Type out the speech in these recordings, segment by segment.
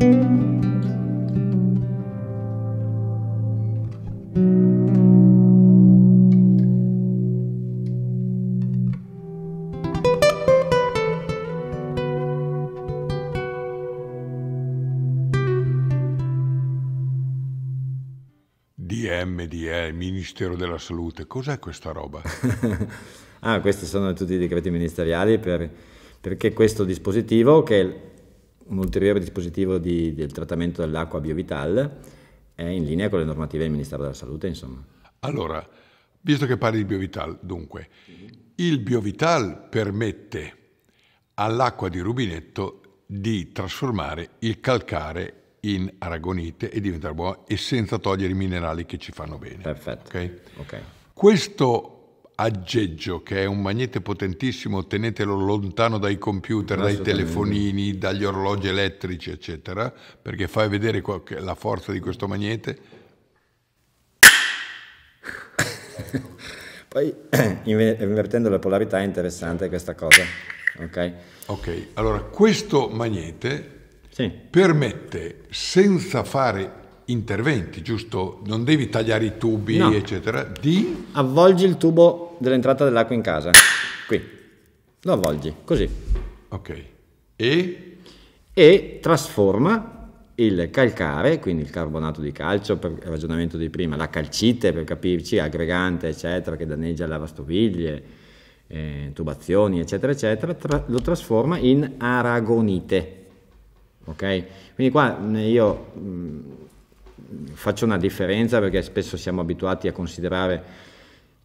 DMDE, Ministero della Salute, cos'è questa roba? ah, questi sono tutti i decreti ministeriali per, perché questo dispositivo che un ulteriore dispositivo di, del trattamento dell'acqua biovital è in linea con le normative del Ministero della Salute, insomma. Allora, visto che parli di biovital, dunque, mhm. il biovital permette all'acqua di rubinetto di trasformare il calcare in aragonite e diventare buono e senza togliere i minerali che ci fanno bene. Perfetto. Okay? Okay. Questo aggeggio che è un magnete potentissimo, tenetelo lontano dai computer, dai telefonini, dagli orologi elettrici, eccetera, perché fai vedere la forza di questo magnete. Poi invertendo la polarità è interessante questa cosa. Ok, okay. allora questo magnete sì. permette senza fare interventi, giusto? Non devi tagliare i tubi, no. eccetera, di... Avvolgi il tubo dell'entrata dell'acqua in casa. Qui. Lo avvolgi, così. Ok. E? E trasforma il calcare, quindi il carbonato di calcio per il ragionamento di prima, la calcite per capirci, aggregante eccetera che danneggia lavastoviglie, eh, tubazioni eccetera eccetera, tra, lo trasforma in aragonite. Ok? Quindi qua mm, io mh, mm, faccio una differenza perché spesso siamo abituati a considerare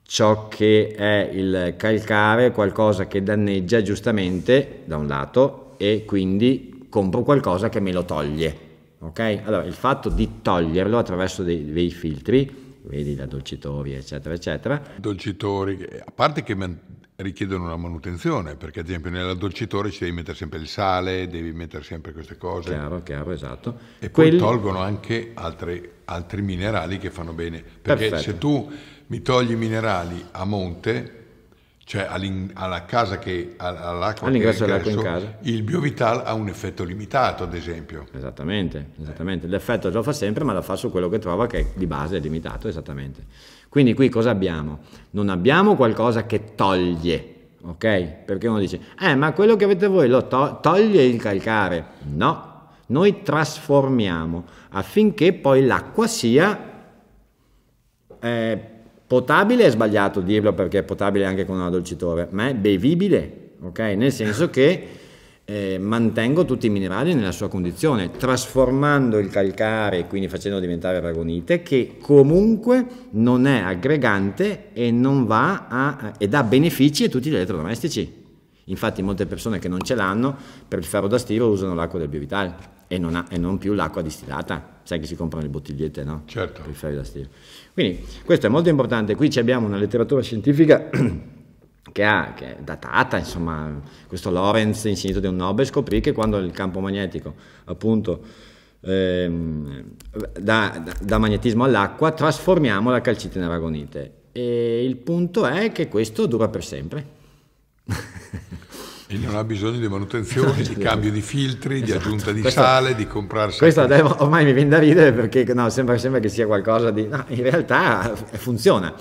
ciò che è il calcare, qualcosa che danneggia giustamente da un lato e quindi compro qualcosa che me lo toglie. Ok? Allora, il fatto di toglierlo attraverso dei, dei filtri, vedi da dolcitori, eccetera, eccetera. Dolcitori, a parte che richiedono una manutenzione, perché ad esempio nell'addolcitore ci devi mettere sempre il sale, devi mettere sempre queste cose. Chiaro, chiaro, esatto. E Quelli... poi tolgono anche altri, altri, minerali che fanno bene, perché Perfetto. se tu mi togli i minerali a monte, cioè alla casa che, all'acqua all'ingresso che dell'acqua in casa il biovital ha un effetto limitato ad esempio esattamente, esattamente. l'effetto lo fa sempre ma lo fa su quello che trova che di base è limitato esattamente quindi qui cosa abbiamo? non abbiamo qualcosa che toglie ok? perché uno dice eh ma quello che avete voi lo to- toglie il calcare no noi trasformiamo affinché poi l'acqua sia eh, Potabile è sbagliato dirlo perché è potabile anche con un addolcitore, ma è bevibile, ok? Nel senso che eh, mantengo tutti i minerali nella sua condizione, trasformando il calcare, quindi facendo diventare aragonite, che comunque non è aggregante e non va a, ed ha benefici a tutti gli elettrodomestici. Infatti molte persone che non ce l'hanno per il ferro da stiro usano l'acqua del biovital e non, ha, e non più l'acqua distillata. Sai che si comprano le bottigliette, no? Certo. Per il ferro da stiro. Quindi questo è molto importante. Qui abbiamo una letteratura scientifica che, ha, che, è datata, insomma, questo Lorenz, insignito di un Nobel, scoprì che quando il campo magnetico, appunto, ehm, dà, dà magnetismo all'acqua, trasformiamo la calcite in aragonite. E il punto è che questo dura per sempre. E non ha bisogno di manutenzione, di cambio di filtri, esatto. di aggiunta di questo, sale, di comprarsi. Questo adesso, ormai mi viene da ridere perché no, sembra, sembra, che sia qualcosa di. No, in realtà funziona.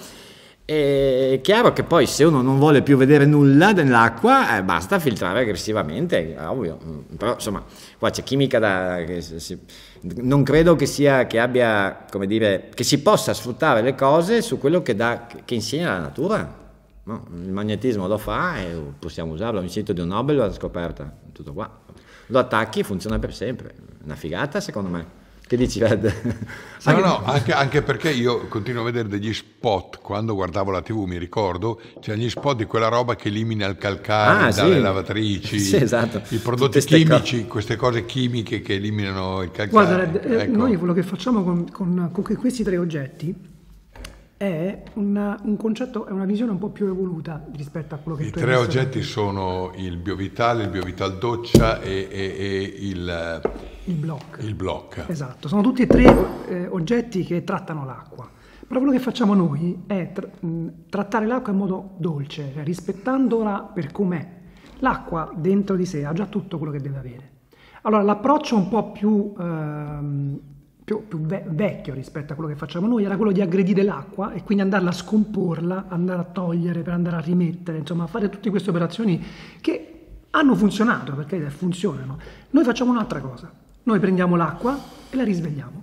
È chiaro che poi se uno non vuole più vedere nulla dell'acqua, eh, basta filtrare aggressivamente, ovvio. Mm, però insomma, qua c'è chimica da. Si, non credo che sia che abbia, come dire, che si possa sfruttare le cose su quello che, da, che insegna la natura. No, boh, il magnetismo lo fa e possiamo usarlo. L'incito di un Nobel l'ha scoperta, tutto qua. Lo attacchi e funziona per sempre. Una figata, secondo me. Che dici, Ved? No, anche... no, anche, anche, perché io continuo a vedere degli spot, quando guardavo la TV mi ricordo, c'erano gli spot di quella roba che elimina il calcare ah, dalle sì. lavatrici, sì, esatto. i prodotti Tutte chimici, co- queste cose chimiche che eliminano il calcare. Guarda, eh, ecco. noi quello che facciamo con, con, con questi tre oggetti è una, un concetto, è una visione un po' più evoluta rispetto a quello che I tu hai I tre oggetti sono il biovitale, il Biovital Doccia e, e, e il, il, block. il block. Esatto, sono tutti e tre eh, oggetti che trattano l'acqua. Però quello che facciamo noi è tr- mm, trattare l'acqua in modo dolce, cioè rispettandola per com'è. L'acqua dentro di sé ha già tutto quello che deve avere. Allora, l'approccio un po' più ehm, più, più ve- vecchio rispetto a quello che facciamo noi, era quello di aggredire l'acqua e quindi andarla a scomporla, andare a togliere per andare a rimettere, insomma, fare tutte queste operazioni che hanno funzionato, perché funzionano. Noi facciamo un'altra cosa, noi prendiamo l'acqua e la risvegliamo.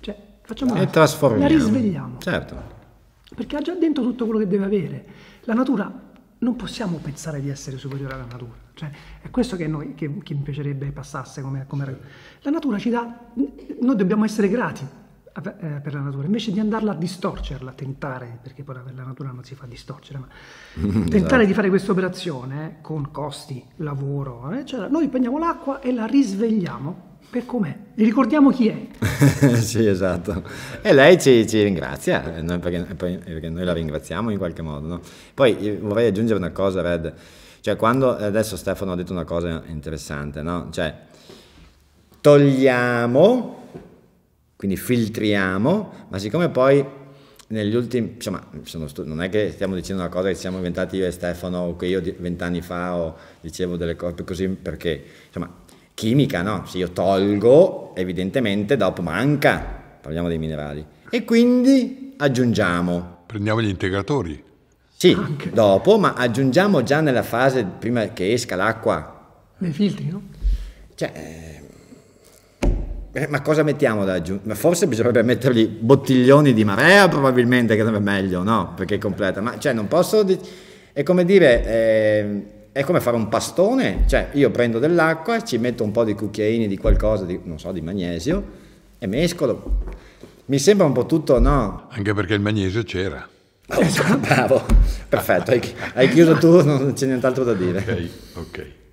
Cioè, facciamo e trasformiamo. La risvegliamo. Certo. Perché ha già dentro tutto quello che deve avere. La natura non possiamo pensare di essere superiori alla natura. Cioè, è questo che, noi, che, che mi piacerebbe passasse come, come... La natura ci dà... Noi dobbiamo essere grati eh, per la natura, invece di andarla a distorcerla, a tentare, perché poi la natura non si fa distorcere, ma tentare esatto. di fare questa operazione eh, con costi, lavoro, eccetera, noi prendiamo l'acqua e la risvegliamo per com'è? Le ricordiamo chi è? sì, esatto. E lei ci, ci ringrazia, eh, perché, perché, noi la ringraziamo in qualche modo. No? Poi eh, vorrei aggiungere una cosa, Red. Cioè, quando eh, adesso Stefano ha detto una cosa interessante, no? Cioè, togliamo, quindi filtriamo, ma siccome poi negli ultimi, insomma, non è che stiamo dicendo una cosa che ci siamo inventati io e Stefano o che io vent'anni fa o dicevo delle cose così perché, insomma, chimica, no? Se io tolgo, evidentemente dopo manca, parliamo dei minerali. E quindi aggiungiamo. Prendiamo gli integratori. Sì, Anche. dopo, ma aggiungiamo già nella fase prima che esca l'acqua. Nei filtri, no? Cioè, eh, ma cosa mettiamo da aggiungere? Forse bisognerebbe mettergli bottiglioni di marea, probabilmente, che non è meglio, no? Perché è completa. Ma cioè, non posso... Di- è come dire... Eh, è come fare un pastone, cioè io prendo dell'acqua, ci metto un po' di cucchiaini di qualcosa, di, non so, di magnesio e mescolo. Mi sembra un po' tutto, no? Anche perché il magnesio c'era. Oh, bravo, perfetto, hai, hai, chiuso tu, non c'è nient'altro da dire. Ok, ok.